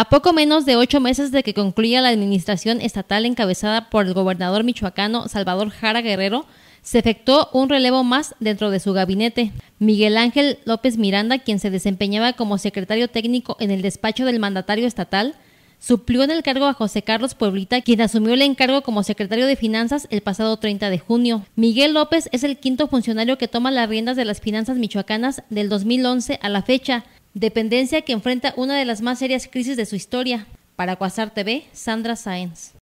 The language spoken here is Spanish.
A poco menos de ocho meses de que concluya la administración estatal encabezada por el gobernador michoacano Salvador Jara Guerrero, se efectuó un relevo más dentro de su gabinete. Miguel Ángel López Miranda, quien se desempeñaba como secretario técnico en el despacho del mandatario estatal, suplió en el cargo a José Carlos Pueblita, quien asumió el encargo como secretario de Finanzas el pasado 30 de junio. Miguel López es el quinto funcionario que toma las riendas de las finanzas michoacanas del 2011 a la fecha, dependencia que enfrenta una de las más serias crisis de su historia. Para Cuasar TV, Sandra Sáenz.